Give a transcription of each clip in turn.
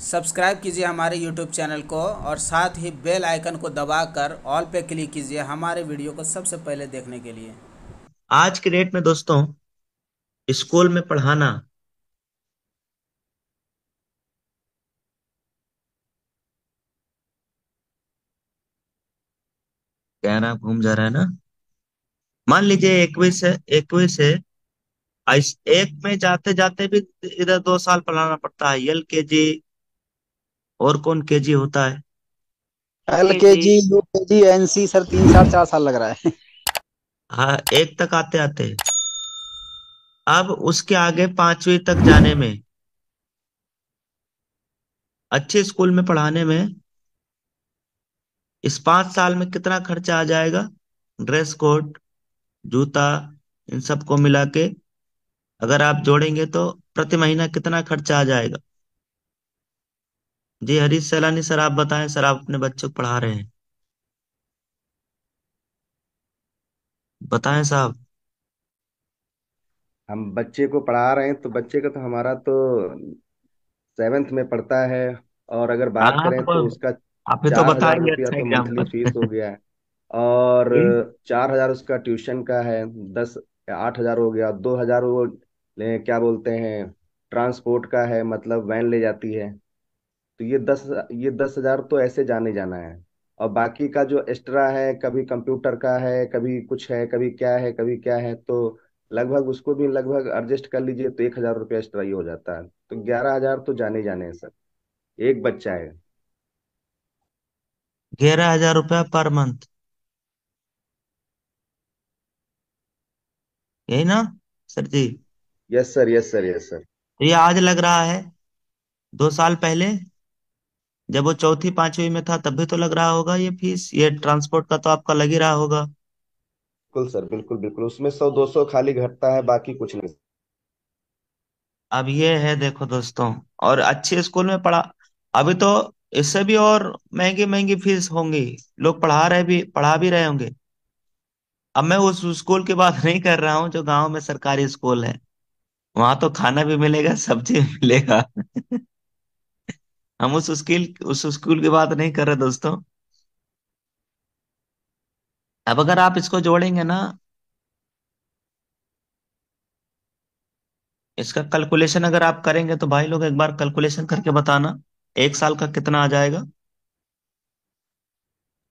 Subscribe कीजिए हमारे YouTube channel को और साथ ही बेल आइकन को दबाकर ऑल पे क्लिक कीजिए हमारे वीडियो को सबसे पहले देखने के लिए आज के डेट में दोस्तों स्कूल में पढ़ाना कहना घूम जा रहा है ना मान लीजिए इक्कीस है इक्कीस है एक में जाते जाते भी इधर दो साल पढ़ाना पड़ता है एल के जी और कौन केजी होता है एल के जी यू के जी एन सी सर तीन साल चार साल लग रहा है हाँ एक तक आते आते अब उसके आगे पांचवी तक जाने में अच्छे स्कूल में पढ़ाने में इस पांच साल में कितना खर्चा आ जाएगा ड्रेस कोड जूता इन सबको मिला के अगर आप जोड़ेंगे तो प्रति महीना कितना खर्चा आ जाएगा जी हरीश सैलानी सर आप बताएं सर आप अपने बच्चों को पढ़ा रहे हैं बताएं साहब हम बच्चे को पढ़ा रहे हैं तो बच्चे का तो हमारा तो सेवेंथ में पढ़ता है और अगर बात करें तो उसका आप तो चार हजार बताएंगे रुपया अच्छा तो मंथली फीस हो गया है और चार हजार उसका ट्यूशन का है दस आठ हजार हो गया दो हजार वो क्या बोलते हैं ट्रांसपोर्ट का है मतलब वैन ले जाती है तो ये दस ये दस हजार तो ऐसे जाने जाना है और बाकी का जो एक्स्ट्रा है कभी कंप्यूटर का है कभी कुछ है कभी क्या है कभी क्या है तो लगभग उसको भी लगभग एडजस्ट कर लीजिए तो एक हजार रुपया एक्स्ट्रा ही हो जाता है तो ग्यारह हजार तो जाने जाने हैं सर एक बच्चा है ग्यारह हजार रुपया पर मंथ यही ना sir ji yes sir yes sir yes sir ये आज लग रहा है दो साल पहले जब वो चौथी पांचवी में था तब भी तो लग रहा होगा ये फीस ये ट्रांसपोर्ट का तो आपका लग ही रहा होगा बिल्कुल सर बिल्कुल बिल्कुल उसमें सौ दो सौ खाली घटता है बाकी कुछ नहीं अब ये है देखो दोस्तों और अच्छे स्कूल में पढ़ा अभी तो इससे भी और महंगी महंगी फीस होंगी लोग पढ़ा रहे भी पढ़ा भी रहे होंगे अब मैं उस स्कूल की बात नहीं कर रहा हूँ जो गांव में सरकारी स्कूल है वहां तो खाना भी मिलेगा सब्जी मिलेगा हम उस स्किल उस स्कूल की बात नहीं कर रहे दोस्तों अब अगर आप इसको जोड़ेंगे ना इसका कैलकुलेशन अगर आप करेंगे तो भाई लोग एक बार कैलकुलेशन करके बताना एक साल का कितना आ जाएगा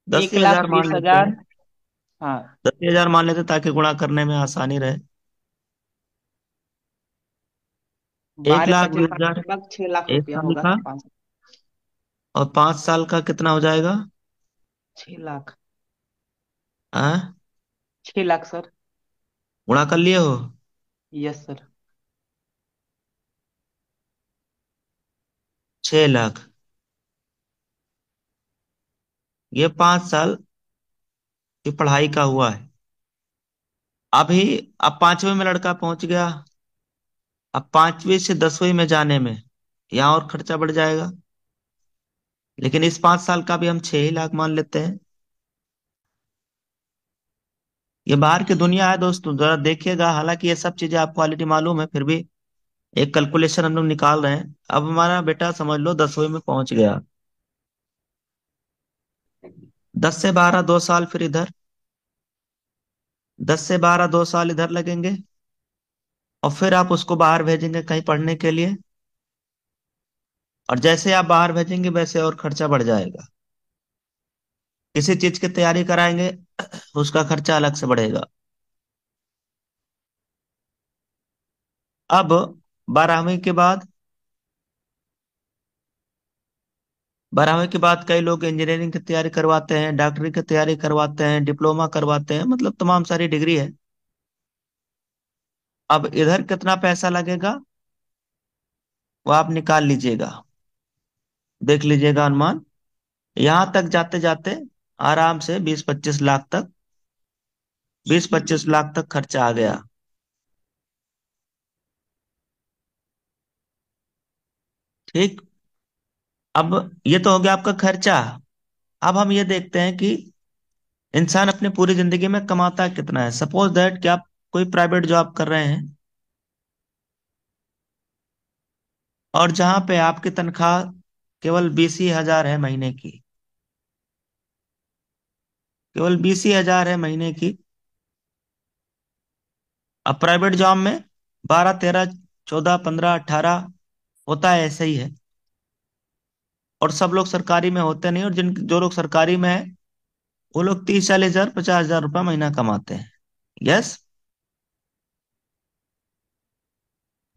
दस हजार मान लेते हजार हैं हाँ दस हजार मान लेते ताकि गुणा करने में आसानी रहे एक बारह लाख बीस हजार छह लाख एक रुपया साल होगा का और पांच साल का कितना हो जाएगा छह लाख छ छह लाख सर गुणा कर लिए हो यस सर छह लाख ये पांच साल की पढ़ाई का हुआ है अभी अब पांचवे में लड़का पहुंच गया अब पांचवी से दसवें में जाने में यहाँ और खर्चा बढ़ जाएगा लेकिन इस पांच साल का भी हम छह ही लाख मान लेते हैं ये बाहर की दुनिया है दोस्तों जरा देखिएगा हालांकि ये सब चीजें आपको ऑलरेडी मालूम है फिर भी एक कैलकुलेशन हम लोग निकाल रहे हैं अब हमारा बेटा समझ लो दसवें में पहुंच गया दस से बारह दो साल फिर इधर दस से बारह दो साल इधर लगेंगे और फिर आप उसको बाहर भेजेंगे कहीं पढ़ने के लिए और जैसे आप बाहर भेजेंगे वैसे और खर्चा बढ़ जाएगा किसी चीज की तैयारी कराएंगे उसका खर्चा अलग से बढ़ेगा अब बारहवीं के बाद बारहवीं के बाद कई लोग इंजीनियरिंग की तैयारी करवाते हैं डॉक्टरी की तैयारी करवाते हैं डिप्लोमा करवाते हैं मतलब तमाम सारी डिग्री है अब इधर कितना पैसा लगेगा वो आप निकाल लीजिएगा देख लीजिएगा अनुमान यहां तक जाते जाते आराम से 20-25 लाख तक 20-25 लाख तक खर्चा आ गया ठीक अब ये तो हो गया आपका खर्चा अब हम ये देखते हैं कि इंसान अपने पूरी जिंदगी में कमाता कितना है सपोज दैट कि आप कोई प्राइवेट जॉब कर रहे हैं और जहां पे आपकी तनख्वाह केवल बीस हजार है महीने की केवल बीस हजार है महीने की अब प्राइवेट जॉब में बारह तेरह चौदह पंद्रह अठारह होता है ऐसे ही है और सब लोग सरकारी में होते नहीं और जिन जो लोग सरकारी में है वो लोग तीस चालीस हजार पचास हजार रुपये महीना कमाते हैं यस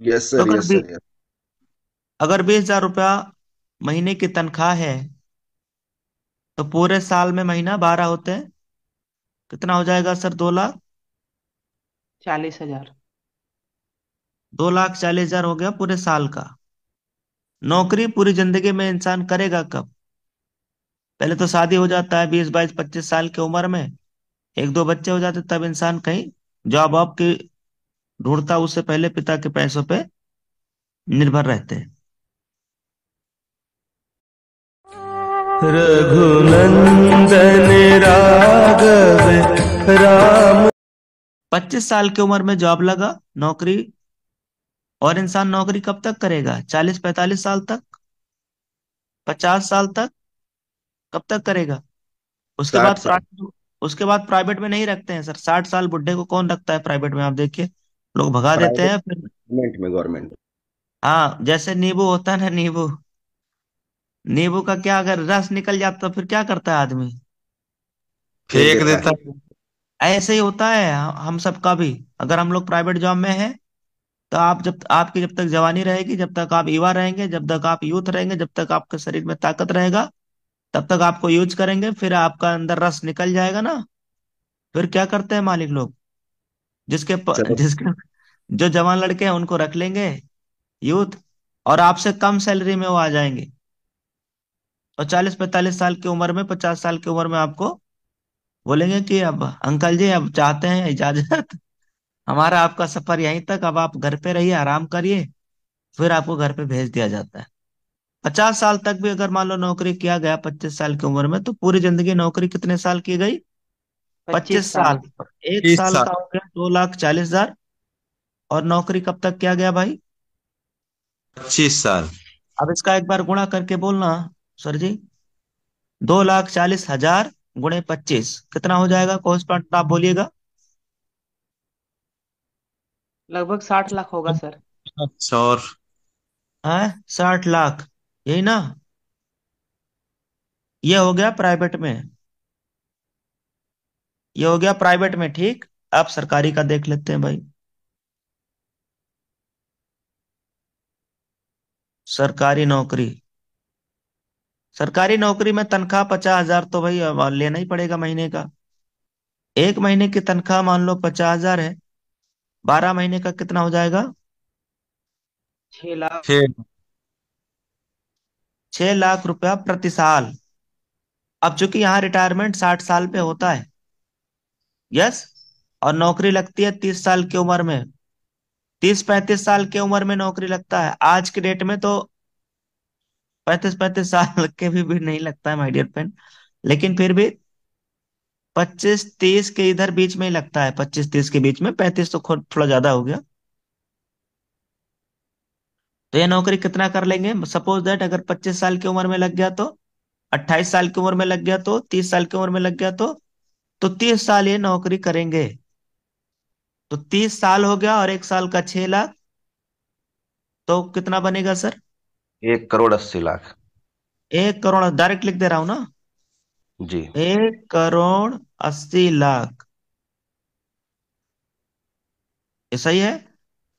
यस सर, अगर बीस हजार रुपया महीने की तनख्वाह है तो पूरे साल में महीना बारह होते हैं कितना हो जाएगा सर दो लाख चालीस हजार दो लाख चालीस हजार हो गया पूरे साल का नौकरी पूरी जिंदगी में इंसान करेगा कब पहले तो शादी हो जाता है बीस बाईस पच्चीस साल की उम्र में एक दो बच्चे हो जाते तब इंसान कहीं जॉब वॉब की ढूंढता उससे पहले पिता के पैसों पे निर्भर रहते हैं रघुनंदन राघव राम पच्चीस साल की उम्र में जॉब लगा नौकरी और इंसान नौकरी कब तक करेगा चालीस पैतालीस साल तक पचास साल तक कब तक करेगा उसके बाद उसके बाद प्राइवेट में नहीं रखते हैं सर साठ साल बुढ़े को कौन रखता है प्राइवेट में आप देखिए लोग भगा देते हैं फिर गवर्नमेंट में गवर्नमेंट हाँ जैसे नींबू होता है ना नींबू नींबू का क्या अगर रस निकल जाता तो फिर क्या करता है आदमी फेंक देता है ऐसे ही होता है हम सबका भी अगर हम लोग प्राइवेट जॉब में हैं तो आप जब आपकी जब तक जवानी रहेगी जब तक आप युवा रहेंगे जब तक आप यूथ रहेंगे जब तक आपके शरीर में ताकत रहेगा तब तक आपको यूज करेंगे फिर आपका अंदर रस निकल जाएगा ना फिर क्या करते हैं मालिक लोग जिसके प, जिसके जो जवान लड़के हैं उनको रख लेंगे यूथ और आपसे कम सैलरी में वो आ जाएंगे और चालीस पैंतालीस साल की उम्र में पचास साल की उम्र में आपको बोलेंगे कि अब अंकल जी अब चाहते हैं इजाजत हमारा आपका सफर यहीं तक अब आप घर पे रहिए आराम करिए फिर आपको घर पे भेज दिया जाता है पचास साल तक भी अगर मान लो नौकरी किया गया पच्चीस साल की उम्र में तो पूरी जिंदगी नौकरी कितने साल की गई पच्चीस साल एक साल का हो गया दो लाख चालीस हजार और नौकरी कब तक किया गया भाई पच्चीस साल अब इसका एक बार गुणा करके बोलना सॉरी जी दो लाख चालीस हजार गुणे पच्चीस कितना हो जाएगा कॉस्टेंट आप बोलिएगा लगभग साठ लाख होगा सर सर हाँ साठ लाख यही ना ये हो गया प्राइवेट में ये हो गया प्राइवेट में ठीक आप सरकारी का देख लेते हैं भाई सरकारी नौकरी सरकारी नौकरी में तनख्वाह पचास हजार तो भाई लेना ही पड़ेगा महीने का एक महीने की तनख्वाह मान लो पचास हजार है बारह महीने का कितना हो जाएगा छह लाख छह लाख रुपया प्रति साल अब चूंकि यहाँ रिटायरमेंट साठ साल पे होता है यस और नौकरी लगती है तीस साल की उम्र में तीस पैंतीस साल की उम्र में नौकरी लगता है आज के डेट में तो पैंतीस पैंतीस साल के भी, भी नहीं लगता है माइडियर डियर फ्रेंड लेकिन फिर भी पच्चीस तीस के इधर बीच में ही लगता है पच्चीस तीस के बीच में पैंतीस तो थोड़ा ज्यादा हो गया तो ये नौकरी कितना कर लेंगे सपोज दैट अगर पच्चीस साल की उम्र में लग गया तो अट्ठाईस साल की उम्र में लग गया तो तीस साल की उम्र में लग गया तो तो तीस साल ये नौकरी करेंगे तो तीस साल हो गया और एक साल का छह लाख तो कितना बनेगा सर एक करोड़ अस्सी लाख एक करोड़ डायरेक्ट लिख दे रहा हूं ना जी एक करोड़ अस्सी लाख ये सही है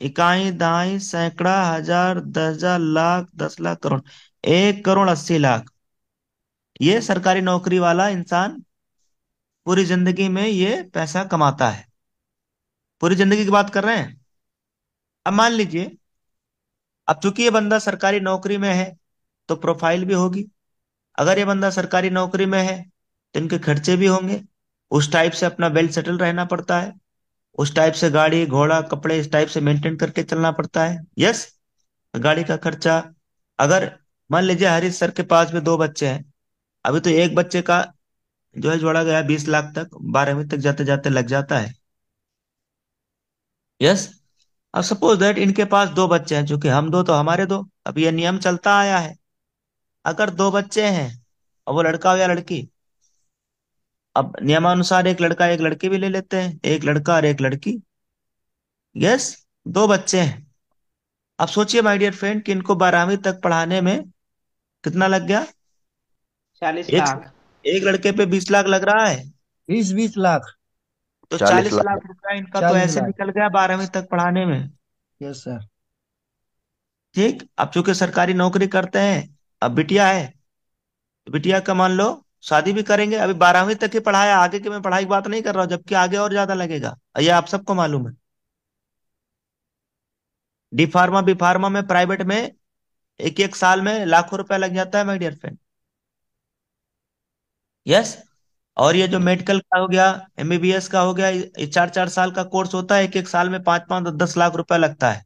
इकाई दाई सैकड़ा हजार दस हजार लाख दस लाख करोड़ एक करोड़ अस्सी लाख ये सरकारी नौकरी वाला इंसान पूरी जिंदगी में ये पैसा कमाता है पूरी जिंदगी की बात कर रहे हैं अब मान लीजिए अब चूंकि ये बंदा सरकारी नौकरी में है तो प्रोफाइल भी होगी अगर ये बंदा सरकारी नौकरी में है तो इनके खर्चे भी होंगे उस टाइप से अपना वेल सेटल रहना पड़ता है उस टाइप से गाड़ी घोड़ा कपड़े इस टाइप से मेंटेन करके चलना पड़ता है यस गाड़ी का खर्चा अगर मान लीजिए हरीश सर के पास भी दो बच्चे हैं अभी तो एक बच्चे का जो है जोड़ा गया बीस लाख तक बारहवीं तक जाते जाते लग जाता है यस अब सपोज दैट इनके पास दो बच्चे हैं चूंकि हम दो तो हमारे दो अब ये नियम चलता आया है अगर दो बच्चे हैं और वो लड़का या लड़की अब नियमानुसार एक लड़का एक लड़की भी ले लेते हैं एक लड़का और एक लड़की यस दो बच्चे हैं अब सोचिए माय डियर फ्रेंड कि इनको बारहवीं तक पढ़ाने में कितना लग गया चालीस लाख एक लड़के पे बीस लाख लग रहा है बीस बीस लाख तो चालीस लाख लाख रुपया इनका तो ऐसे लाख निकल गया बारहवीं तक पढ़ाने में यस सर ठीक अब चूंकि सरकारी नौकरी करते हैं अब बिटिया है तो बिटिया का मान लो शादी भी करेंगे अभी बारहवीं तक ही पढ़ाया आगे की मैं पढ़ाई की बात नहीं कर रहा हूँ जबकि आगे और ज्यादा लगेगा ये आप सबको मालूम है डी फार्मा बी फार्मा में प्राइवेट में एक एक साल में लाखों रुपया लग जाता है माय डियर फ्रेंड यस और ये जो मेडिकल का हो गया एमबीबीएस का हो गया ये चार चार साल का कोर्स होता है एक एक साल में पांच पांच दस लाख रुपया लगता है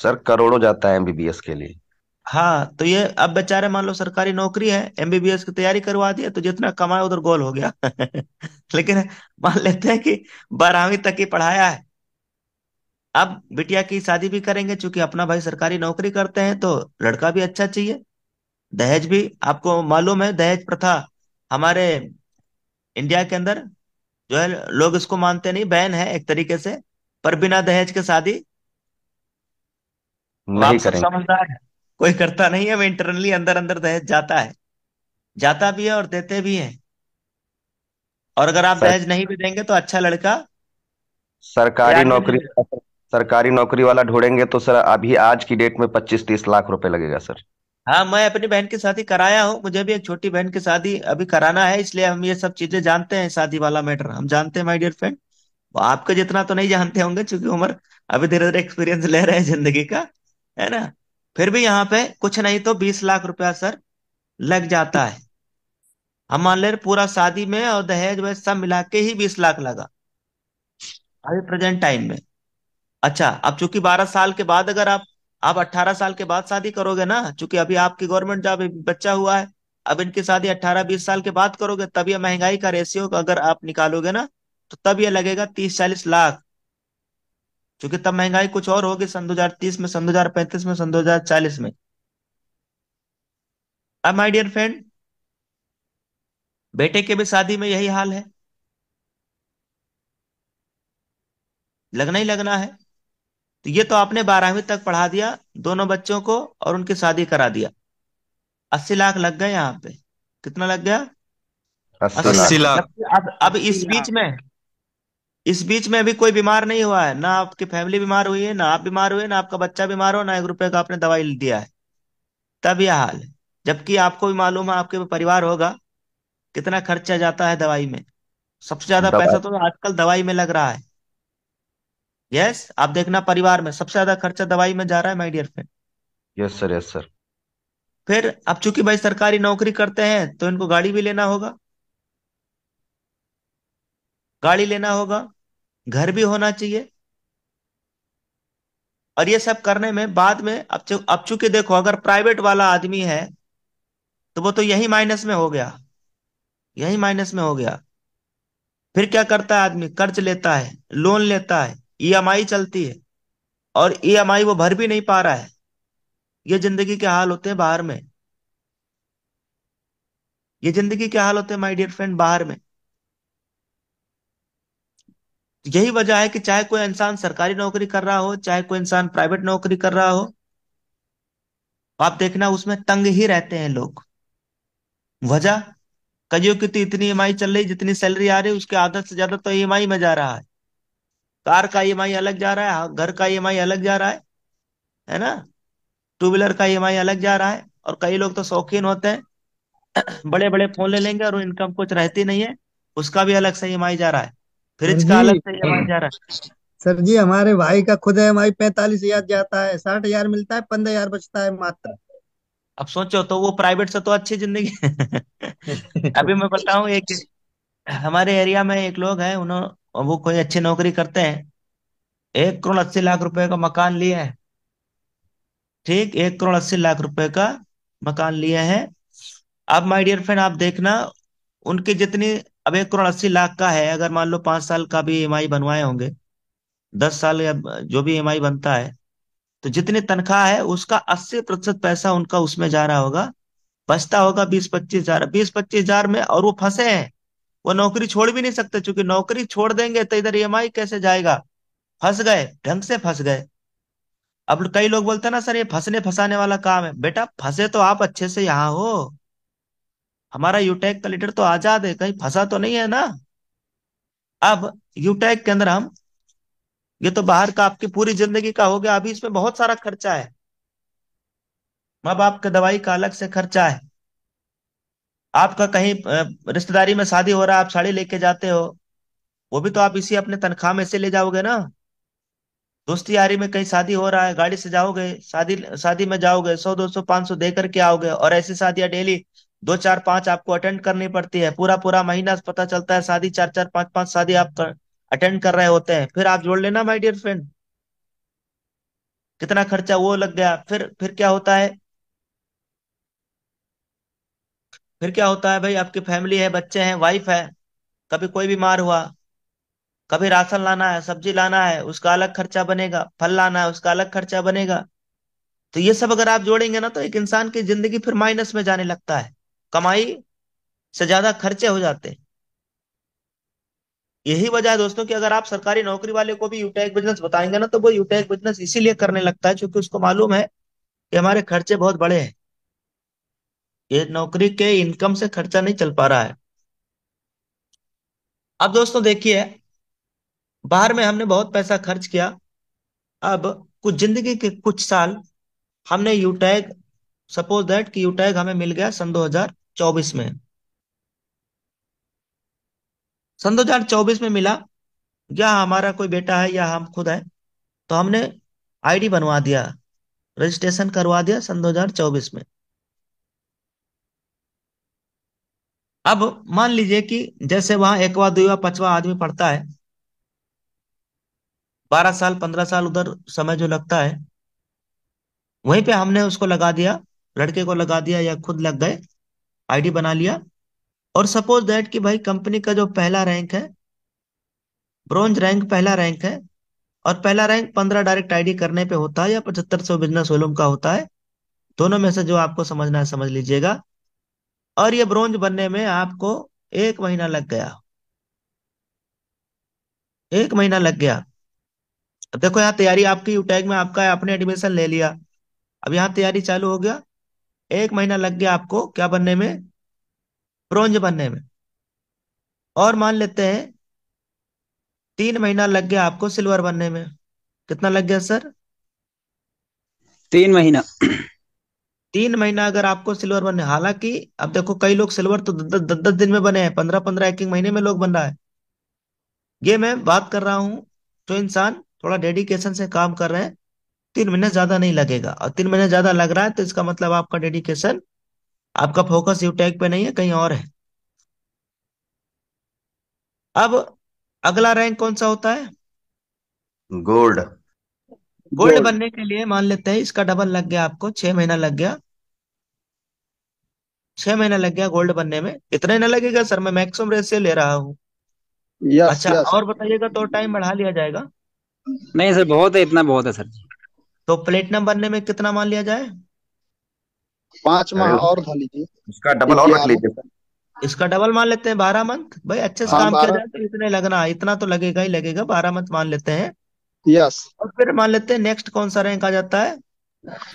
सर करोड़ों जाता है एमबीबीएस के लिए हाँ तो ये अब बेचारे मान लो सरकारी नौकरी है एमबीबीएस की तैयारी करवा दी तो जितना कमाए उधर गोल हो गया लेकिन मान लेते हैं कि बारहवीं तक ही पढ़ाया है अब बिटिया की शादी भी करेंगे चूंकि अपना भाई सरकारी नौकरी करते हैं तो लड़का भी अच्छा चाहिए दहेज भी आपको मालूम है दहेज प्रथा हमारे इंडिया के अंदर जो है लोग इसको मानते नहीं बहन है एक तरीके से पर बिना दहेज के शादी समझदार है कोई करता नहीं है वो इंटरनली अंदर अंदर दहेज जाता है जाता भी है और देते भी है और अगर आप सर... दहेज नहीं भी देंगे तो अच्छा लड़का सरकारी नौकरी सरकारी नौकरी वाला ढूंढेंगे तो सर अभी आज की डेट में पच्चीस तीस लाख रुपए लगेगा सर हाँ मैं अपनी बहन की शादी कराया हूँ मुझे भी एक छोटी बहन की शादी अभी कराना है इसलिए हम ये सब चीजें जानते हैं शादी वाला मैटर हम जानते हैं माय डियर फ्रेंड आपके जितना तो नहीं जानते होंगे क्योंकि उम्र अभी धीरे धीरे एक्सपीरियंस ले रहे हैं जिंदगी का है ना फिर भी यहाँ पे कुछ नहीं तो बीस लाख रुपया सर लग जाता है हम मान ले पूरा शादी में और दहेज वहेज सब मिला के ही बीस लाख लगा अभी प्रेजेंट टाइम में अच्छा अब चूंकि बारह साल के बाद अगर आप आप 18 साल के बाद शादी करोगे ना चूंकि अभी आपकी गवर्नमेंट जॉब बच्चा हुआ है अब इनकी शादी 18-20 साल के बाद करोगे तब यह महंगाई का रेशियो अगर आप निकालोगे ना तो तब यह लगेगा 30-40 लाख क्योंकि तब महंगाई कुछ और होगी सन 2030 में सन 2035 में सन 2040 में अब माय डियर फ्रेंड बेटे के भी शादी में यही हाल है लगना ही लगना है तो ये तो आपने बारहवीं तक पढ़ा दिया दोनों बच्चों को और उनकी शादी करा दिया अस्सी लाख लग गए यहाँ पे कितना लग गया अस्सी लाख अब अब इस बीच में इस बीच में अभी कोई बीमार नहीं हुआ है ना आपकी फैमिली बीमार हुई है ना आप बीमार हुए ना आपका बच्चा बीमार हो ना एक रुपए का आपने दवाई दिया है तब यह हाल है जबकि आपको भी मालूम है आपके परिवार होगा कितना खर्चा जाता है दवाई में सबसे ज्यादा पैसा तो आजकल दवाई में लग रहा है यस आप देखना परिवार में सबसे ज्यादा खर्चा दवाई में जा रहा है my dear friend yes sir yes sir फिर अब चूंकि भाई सरकारी नौकरी करते हैं तो इनको गाड़ी भी लेना होगा गाड़ी लेना होगा घर भी होना चाहिए और ये सब करने में बाद में अब चु, अब चूंकि देखो अगर प्राइवेट वाला आदमी है तो वो तो यही माइनस में हो गया यही माइनस में हो गया फिर क्या करता है आदमी कर्ज लेता है लोन लेता है ईएमआई e चलती है और ईएमआई e वो भर भी नहीं पा रहा है ये जिंदगी के हाल होते हैं बाहर में ये जिंदगी के हाल होते हैं माय डियर फ्रेंड बाहर में यही वजह है कि चाहे कोई इंसान सरकारी नौकरी कर रहा हो चाहे कोई इंसान प्राइवेट नौकरी कर रहा हो आप देखना उसमें तंग ही रहते हैं लोग वजह कईयों की तो इतनी ई e चल रही जितनी सैलरी आ रही है उसके आधा से ज्यादा तो ई में जा रहा है कार का ई e अलग जा रहा है हाँ, घर का ई e अलग जा रहा है है ना टू व्हीलर का ई e अलग जा रहा है और कई लोग तो शौकीन होते हैं बड़े बड़े फोन ले लेंगे और इनकम कुछ रहती नहीं है उसका भी अलग से ई जा रहा है फ्रिज का अलग से ई जा रहा है सर जी हमारे भाई का खुद एम आई पैंतालीस हजार जाता है साठ हजार मिलता है पंद्रह हजार बचता है मात्र अब सोचो तो वो प्राइवेट से तो अच्छी जिंदगी अभी मैं बताऊं एक हमारे एरिया में एक लोग हैं उन्होंने और वो कोई अच्छी नौकरी करते हैं एक करोड़ अस्सी लाख रुपए का मकान लिए है ठीक एक करोड़ अस्सी लाख रुपए का मकान लिए है अब माय डियर फ्रेंड आप देखना उनकी जितनी अब एक करोड़ अस्सी लाख का है अगर मान लो पांच साल का भी ई e बनवाए होंगे दस साल या जो भी ई e बनता है तो जितनी तनख्वाह है उसका अस्सी प्रतिशत पैसा उनका उसमें जा रहा होगा बचता होगा बीस पच्चीस हजार बीस पच्चीस हजार में और वो फंसे हैं वो नौकरी छोड़ भी नहीं सकते क्योंकि नौकरी छोड़ देंगे तो इधर ई e कैसे जाएगा फंस गए ढंग से फंस गए अब कई लोग बोलते ना सर ये फंसने फंसाने वाला काम है बेटा फंसे तो आप अच्छे से यहाँ हो हमारा यूटेक e का लीडर तो आजाद है कहीं फंसा तो नहीं है ना अब यूटेक e के अंदर हम ये तो बाहर का आपकी पूरी जिंदगी का हो गया अभी इसमें बहुत सारा खर्चा है माँ बाप के दवाई का अलग से खर्चा है आपका कहीं रिश्तेदारी में शादी हो रहा है आप साड़ी लेके जाते हो वो भी तो आप इसी अपने तनख्वाह में से ले जाओगे ना दोस्ती यारी में कहीं शादी हो रहा है गाड़ी से जाओगे शादी शादी में जाओगे सौ दो सौ पांच सौ दे करके आओगे और ऐसी शादियां डेली दो चार पांच आपको अटेंड करनी पड़ती है पूरा पूरा महीना पता चलता है शादी चार चार पांच पांच शादी आप कर, अटेंड कर रहे होते हैं फिर आप जोड़ लेना माई डियर फ्रेंड कितना खर्चा वो लग गया फिर फिर क्या होता है फिर क्या होता है भाई आपकी फैमिली है बच्चे हैं वाइफ है कभी कोई बीमार हुआ कभी राशन लाना है सब्जी लाना है उसका अलग खर्चा बनेगा फल लाना है उसका अलग खर्चा बनेगा तो ये सब अगर आप जोड़ेंगे ना तो एक इंसान की जिंदगी फिर माइनस में जाने लगता है कमाई से ज्यादा खर्चे हो जाते हैं यही वजह है दोस्तों कि अगर आप सरकारी नौकरी वाले को भी यूटेक बिजनेस बताएंगे ना तो वो यूटेक बिजनेस इसीलिए करने लगता है क्योंकि उसको मालूम है कि हमारे खर्चे बहुत बड़े हैं ये नौकरी के इनकम से खर्चा नहीं चल पा रहा है अब दोस्तों देखिए बाहर में हमने बहुत पैसा खर्च किया अब कुछ जिंदगी के कुछ साल हमने यूटैग सपोज दैट कि यूटैग हमें मिल गया सन 2024 में सन 2024 में मिला या हमारा कोई बेटा है या हम खुद है तो हमने आईडी बनवा दिया रजिस्ट्रेशन करवा दिया सन 2024 में अब मान लीजिए कि जैसे वहां एकवा दुवा पचवा आदमी पढ़ता है बारह साल पंद्रह साल उधर समय जो लगता है वहीं पे हमने उसको लगा दिया लड़के को लगा दिया या खुद लग गए आईडी बना लिया और सपोज दैट कि भाई कंपनी का जो पहला रैंक है ब्रॉन्ज रैंक पहला रैंक है और पहला रैंक पंद्रह डायरेक्ट आईडी करने पे होता है या पचहत्तर सौ बिजनेस वॉल्यूम का होता है दोनों में से जो आपको समझना है समझ लीजिएगा और ये ब्रोंज बनने में आपको एक महीना लग गया एक महीना लग गया अब देखो यहाँ तैयारी आपकी यूटैग में आपका आपने एडमिशन ले लिया अब यहाँ तैयारी चालू हो गया एक महीना लग गया आपको क्या बनने में ब्रोंज बनने में और मान लेते हैं तीन महीना लग गया आपको सिल्वर बनने में कितना लग गया सर तीन महीना तीन महीना अगर आपको सिल्वर बने हालांकि अब देखो कई लोग सिल्वर तो दस दस दिन में बने हैं पंद्रह पंद्रह एक एक महीने में लोग बन रहा है ये मैं बात कर रहा हूँ जो इंसान थोड़ा डेडिकेशन से काम कर रहे हैं तीन महीने ज्यादा नहीं लगेगा और तीन महीने ज्यादा लग रहा है तो इसका मतलब आपका डेडिकेशन आपका फोकस यू टैग पे नहीं है कहीं और है अब अगला रैंक कौन सा होता है गोल्ड गोल्ड बनने के लिए मान लेते हैं इसका डबल लग गया आपको छह महीना लग गया छह महीना लग गया गोल्ड बनने में इतना ना लगेगा सर मैं मैक्सिमम रेशियो ले रहा हूँ यस अच्छा यस और बताइएगा तो टाइम बढ़ा लिया जाएगा नहीं सर बहुत है इतना बहुत है सर तो प्लेटिनम बनने में कितना मान लिया जाए पांच माह और धर लीजिए इसका डबल और रख लीजिए इसका डबल मान लेते हैं बारह मंथ भाई अच्छे से हाँ, काम किया जाए तो इतने लगना इतना तो लगेगा ही लगेगा बारह मंथ मान लेते हैं यस और फिर मान लेते हैं नेक्स्ट कौन सा रैंक आ जाता है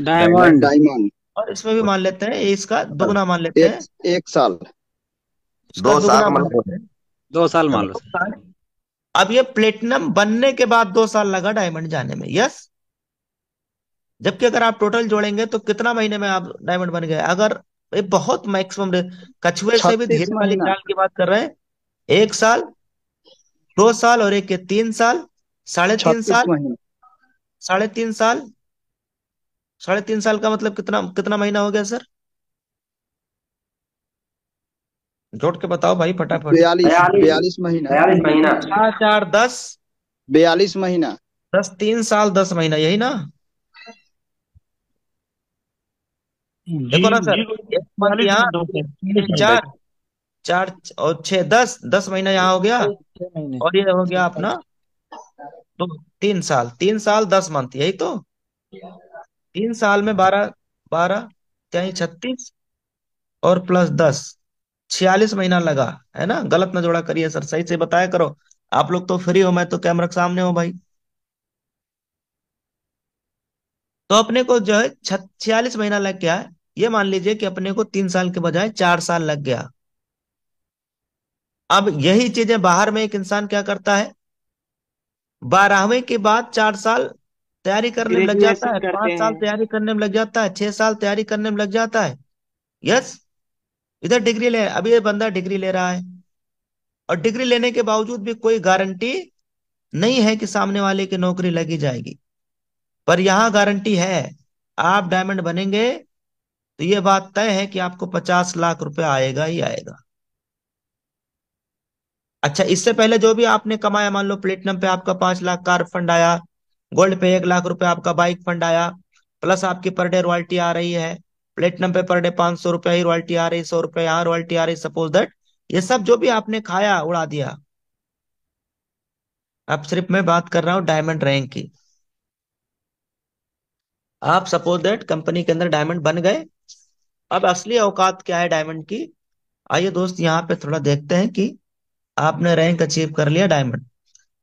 डायमंड डायमंड और इसमें भी मान लेते हैं इसका दोगुना मान लेते हैं एक साल दो साल मान लेते हैं दो साल मान लो अब ये प्लेटिनम बनने के बाद दो साल लगा डायमंड जाने में यस जबकि अगर आप टोटल जोड़ेंगे तो कितना महीने में आप डायमंड बन गए अगर ये बहुत मैक्सिमम कछुए से भी धीरे वाली साल की बात कर रहे हैं एक साल दो साल और एक के तीन साल साढ़े तीन साल साढ़े तीन साल साढ़े तीन साल का मतलब कितना कितना महीना हो गया सर जोड़ के बताओ भाई फटाफट बयालीस बयालीस महीना बयालीस महीना चार चार दस बयालीस महीना दस तीन साल दस महीना यही ना देखो ना सर यहाँ चार चार और छह दस दस महीना यहाँ हो गया और ये हो गया अपना तो तीन साल तीन साल दस मंथ यही तो तीन साल में बारह बारह त्याही छत्तीस और प्लस दस छियालीस महीना लगा है ना गलत ना जोड़ा करिए सर सही से बताया करो आप लोग तो फ्री हो मैं तो कैमरा के सामने हो भाई तो अपने को जो है छियालीस महीना लग गया है ये मान लीजिए कि अपने को तीन साल के बजाय चार साल लग गया अब यही चीजें बाहर में एक इंसान क्या करता है बारहवें के बाद चार साल तैयारी करने में लग जाता है पांच साल तैयारी करने में लग जाता है छह साल तैयारी करने में लग जाता है यस इधर डिग्री ले अभी ये बंदा डिग्री ले रहा है और डिग्री लेने के बावजूद भी कोई गारंटी नहीं है कि सामने वाले की नौकरी लगी जाएगी पर यहां गारंटी है आप डायमंड बनेंगे तो ये बात तय है कि आपको पचास लाख रुपया आएगा ही आएगा अच्छा इससे पहले जो भी आपने कमाया मान लो प्लेटिनम पे आपका पांच लाख कार फंड आया गोल्ड पे एक लाख रुपए आपका बाइक फंड आया प्लस आपकी पर डे रॉयल्टी आ रही है प्लेटिनम पे पर डे पांच सौ रुपया ही रॉयल्टी आ रही सौ रुपया यहाँ रॉयल्टी आ रही सपोज दैट ये सब जो भी आपने खाया उड़ा दिया अब सिर्फ मैं बात कर रहा हूं डायमंड रैंक की आप सपोज दैट कंपनी के अंदर डायमंड बन गए अब असली औकात क्या है डायमंड की आइए दोस्त यहाँ पे थोड़ा देखते हैं कि आपने रैंक अचीव कर लिया डायमंड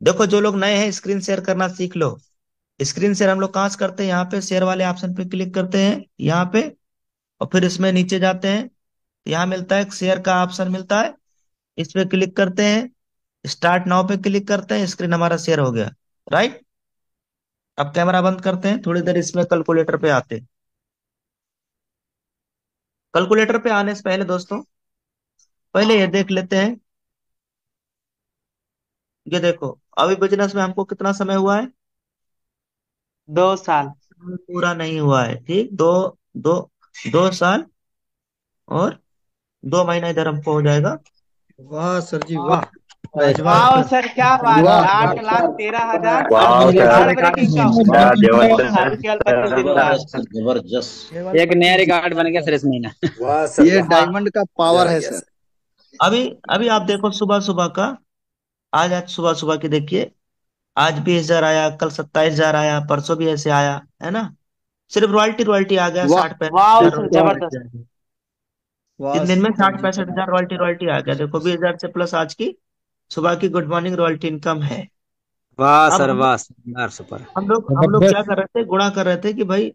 देखो जो लोग नए हैं स्क्रीन शेयर करना सीख लो स्क्रीन शेयर हम लोग कहां से करते हैं यहाँ पे शेयर वाले ऑप्शन पे क्लिक करते हैं यहाँ पे और फिर इसमें नीचे जाते हैं यहाँ मिलता है शेयर का ऑप्शन मिलता है इस पे क्लिक करते हैं स्टार्ट नाउ पे क्लिक करते हैं स्क्रीन हमारा शेयर हो गया राइट अब कैमरा बंद करते हैं थोड़ी देर इसमें कैलकुलेटर पे आते कैलकुलेटर पे आने से पहले दोस्तों पहले ये देख लेते हैं ये देखो अभी बिजनेस में हमको कितना समय हुआ है दो साल पूरा नहीं हुआ है ठीक दो दो दो साल और दो महीना इधर हमको हो जाएगा वाह सर जी वाह वाह सर क्या बात है आठ लाख तेरह हजार जबरदस्त एक नया रिकॉर्ड बन गया सर इस महीना ये डायमंड का पावर है सर अभी अभी आप देखो सुबह सुबह का आज आज सुबह सुबह के देखिए आज बीस हजार आया कल सत्ताईस हजार आया परसों भी ऐसे आया है ना सिर्फ रॉयल्टी रॉयल्टी आ गया साठ पैंसठ तीन दिन में साठ पैंसठ हजार रॉयल्टी रॉयल्टी आ गया देखो बीस हजार से प्लस आज की सुबह की गुड मॉर्निंग रॉयल्टी इनकम है वाह सर वाह सर सुपर हम लोग हम लोग क्या कर रहे थे गुणा कर रहे थे कि भाई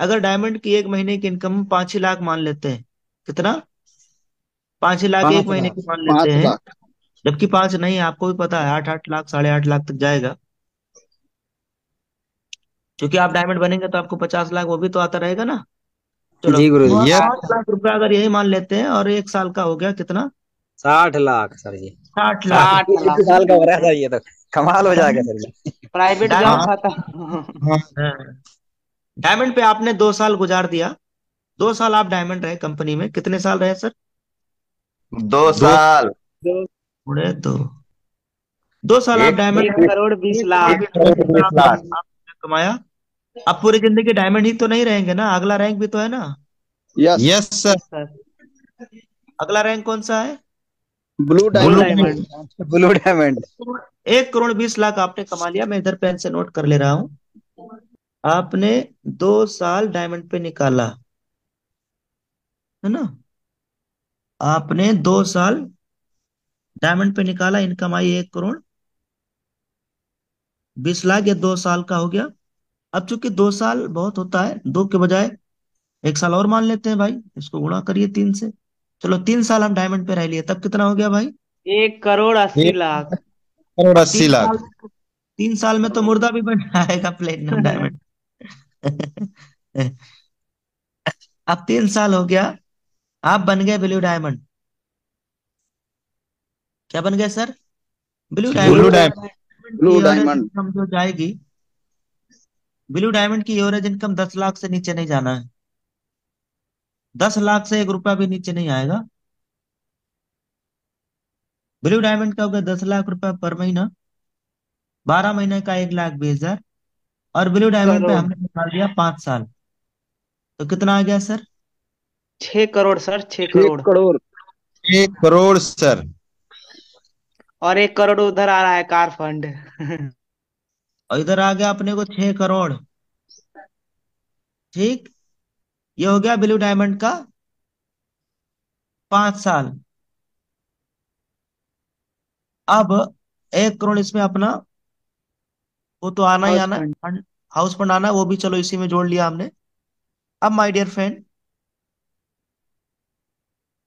अगर डायमंड की एक महीने की इनकम पांच ही लाख मान लेते हैं कितना पांच ही लाख एक महीने की मान लेते हैं जबकि पांच नहीं आपको भी पता है आठ आठ लाख साढ़े आठ लाख तक जाएगा क्योंकि आप डायमंड बनेंगे तो आपको पचास लाख वो भी तो आता रहेगा ना चलो जी गुरु जी आठ लाख रुपया अगर यही मान लेते हैं और एक साल का हो गया कितना साठ लाख सर जी साठ लाख साठ साल का हो रहा है सर ये तो कमाल हो जाएगा सर जी प्राइवेट हाँ। जॉब खाता डायमंड हाँ। पे आपने दो साल गुजार दिया दो साल आप डायमंड रहे कंपनी में कितने साल रहे सर दो साल दो, दो गुणे दो तो। दो साल आप डायमंड करोड़ बीस लाख कमाया आप पूरी जिंदगी डायमंड ही तो नहीं रहेंगे ना अगला रैंक भी तो है ना यस सर अगला रैंक कौन सा है ब्लू डायमंड ब्लू डायमंड एक करोड़ बीस लाख आपने कमा लिया मैं इधर पेन से नोट कर ले रहा हूँ आपने दो साल डायमंड पे निकाला है ना आपने दो साल डायमंड पे निकाला इनकम आई एक करोड़ बीस लाख या दो साल का हो गया अब चूंकि दो साल बहुत होता है दो के बजाय एक साल और मान लेते हैं भाई इसको गुणा करिए तीन से चलो तीन साल हम डायमंड पे रह लिए तब कितना हो गया भाई एक करोड़ अस्सी लाख करोड़ अस्सी लाख तीन साल में तो मुर्दा भी बन जाएगा प्लेटिनम डायमंड अब तीन साल हो गया आप बन गए ब्लू डायमंड क्या बन गया sir blue diamond blue diamond जो जाएगी ब्लू डायमंड की एवरेज इनकम दस लाख से नीचे नहीं जाना है दस लाख से एक रुपया भी नीचे नहीं आएगा ब्लू डायमंड का होगा दस लाख रुपया पर महीना बारह महीने का एक लाख बीस हजार और ब्लू डायमंड पे हमने निकाल दिया पांच साल तो कितना आ गया सर छह करोड़ सर छह करोड़ करोड़ छह करोड़ सर और एक करोड़ उधर आ रहा है कार फंड और इधर आ गया अपने को छह करोड़ ठीक ये हो गया ब्लू डायमंड का पांच साल अब एक करोड़ इसमें अपना वो तो आना ही आना फंड हाउस फंड आना वो भी चलो इसी में जोड़ लिया हमने अब माय डियर फ्रेंड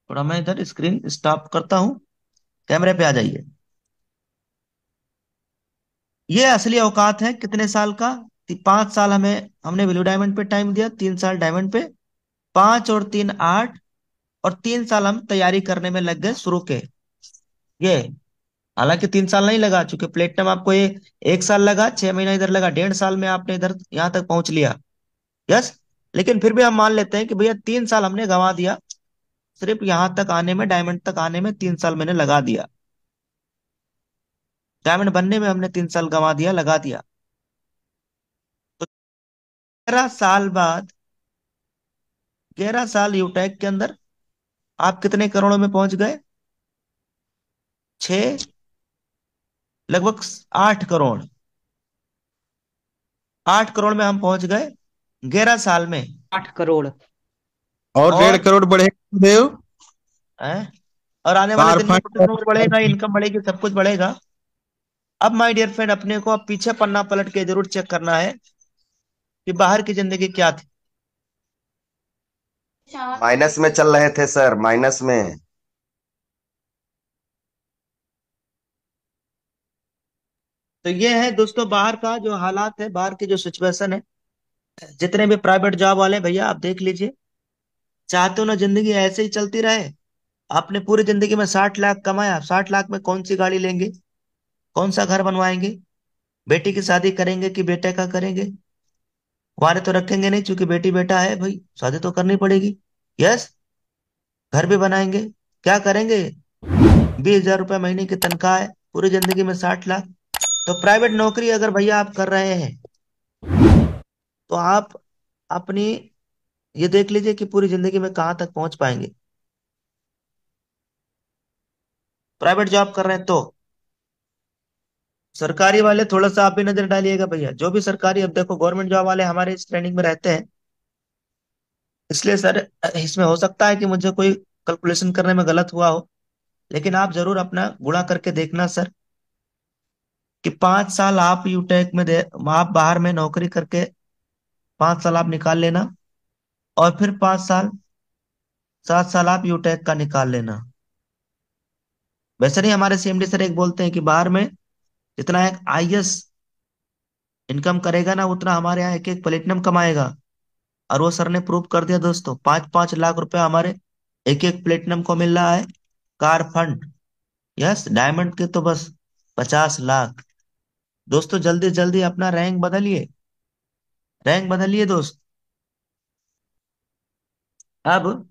थोड़ा मैं इधर स्क्रीन स्टॉप करता हूं कैमरे पे आ जाइए ये असली औकात है कितने साल का पांच साल हमें हमने ब्लू डायमंड पे टाइम दिया तीन साल डायमंड पे पांच और तीन आठ और तीन साल हम तैयारी करने में लग गए शुरू के ये हालांकि तीन साल नहीं लगा चूंकि प्लेटिनम आपको ये एक साल लगा छह महीना इधर लगा डेढ़ साल में आपने इधर यहां तक पहुंच लिया यस लेकिन फिर भी हम मान लेते हैं कि भैया तीन साल हमने गंवा दिया सिर्फ यहां तक आने में डायमंड तक आने में तीन साल मैंने लगा दिया डायमंड बनने में हमने तीन साल गंवा दिया लगा दिया तो ग्यारह साल बाद ग्यारह साल यूटैक e के अंदर आप कितने करोड़ों में पहुंच गए छ लगभग आठ करोड़ आठ करोड़ में हम पहुंच गए ग्यारह साल में आठ करोड़ और डेढ़ करोड़ बढ़ेगा और आने वाले दिन में करोड़ बढ़ेगा इनकम बढ़ेगी सब कुछ बढ़ेगा अब माय डियर फ्रेंड अपने को अब पीछे पन्ना पलट के जरूर चेक करना है कि बाहर की जिंदगी क्या थी माइनस में चल रहे थे सर माइनस में तो ये है दोस्तों बाहर का जो हालात है बाहर की जो सिचुएशन है जितने भी प्राइवेट जॉब वाले भैया आप देख लीजिए चाहते हो ना जिंदगी ऐसे ही चलती रहे आपने पूरी जिंदगी में साठ लाख कमाया साठ लाख में कौन सी गाड़ी लेंगे कौन सा घर बनवाएंगे बेटी की शादी करेंगे कि बेटे का करेंगे वारे तो रखेंगे नहीं चूंकि बेटी बेटा है भाई शादी तो करनी पड़ेगी यस घर भी बनाएंगे क्या करेंगे बीस हजार रुपये महीने की तनख्वाह है पूरी जिंदगी में साठ लाख तो प्राइवेट नौकरी अगर भैया आप कर रहे हैं तो आप अपनी ये देख लीजिए कि पूरी जिंदगी में कहां तक पहुंच पाएंगे प्राइवेट जॉब कर रहे हैं तो सरकारी वाले थोड़ा सा आप भी नजर डालिएगा भैया जो भी सरकारी अब देखो गवर्नमेंट जॉब वाले हमारे इस ट्रेनिंग में रहते हैं इसलिए सर इसमें हो सकता है कि मुझे कोई कैलकुलेशन करने में गलत हुआ हो लेकिन आप जरूर अपना गुणा करके देखना सर कि पांच साल आप यूटेक e में दे आप बाहर में नौकरी करके पांच साल आप निकाल लेना और फिर पांच साल सात साल आप यूटेक e का निकाल लेना वैसे नहीं हमारे सीएमडी सर एक बोलते हैं कि बाहर में जितना एक आईएएस इनकम करेगा ना उतना हमारे यहाँ एक एक प्लेटिनम कमाएगा और वो सर ने प्रूव कर दिया दोस्तों पांच पांच लाख रुपए हमारे एक एक प्लेटिनम को मिल रहा है कार फंड यस डायमंड के तो बस पचास लाख दोस्तों जल्दी जल्दी अपना रैंक बदलिए रैंक बदलिए दोस्त अब